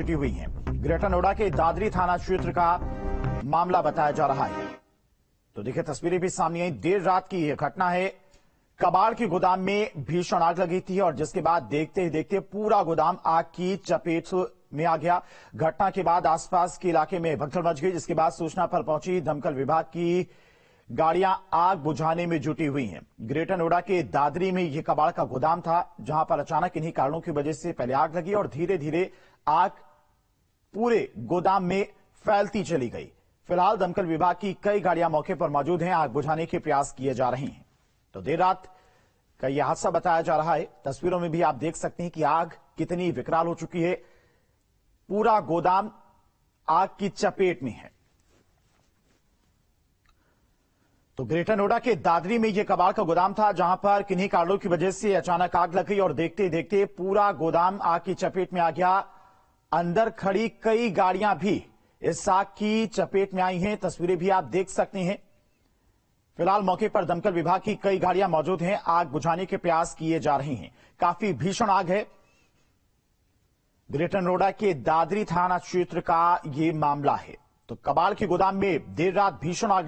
जुटी हुई हैं। ग्रेटर नोएडा के दादरी थाना क्षेत्र का मामला बताया जा रहा है तो देखिए तस्वीरें भी सामने आई देर रात की यह घटना है कबाड़ के गोदाम में भीषण आग लगी थी और जिसके बाद देखते ही देखते पूरा गोदाम आग की चपेट में आ गया घटना के बाद आसपास के इलाके में भगदड़ मच गई जिसके बाद सूचना पर पहुंची दमकल विभाग की गाड़ियां आग बुझाने में जुटी हुई हैं ग्रेटर नोएडा के दादरी में यह कबाड़ का गोदाम था जहां पर अचानक इन्हीं कारणों की वजह से पहले आग लगी और धीरे धीरे आग पूरे गोदाम में फैलती चली गई फिलहाल दमकल विभाग की कई गाड़ियां मौके पर मौजूद हैं आग बुझाने के प्रयास किए जा रहे हैं तो देर रात का यह हादसा बताया जा रहा है तस्वीरों में भी आप देख सकते हैं कि आग कितनी विकराल हो चुकी है पूरा गोदाम आग की चपेट में है तो ग्रेटर नोएडा के दादरी में यह कबाड़ का गोदाम था जहां पर किन्हीं कारणों की वजह से अचानक आग लग गई और देखते देखते पूरा गोदाम आग की चपेट में आ गया अंदर खड़ी कई गाड़ियां भी इस आग की चपेट में आई हैं तस्वीरें भी आप देख सकते हैं फिलहाल मौके पर दमकल विभाग की कई गाड़ियां मौजूद हैं आग बुझाने के प्रयास किए जा रहे हैं काफी भीषण आग है ग्रेटर नोएडा के दादरी थाना क्षेत्र का ये मामला है तो कबाड़ के गोदाम में देर रात भीषण आग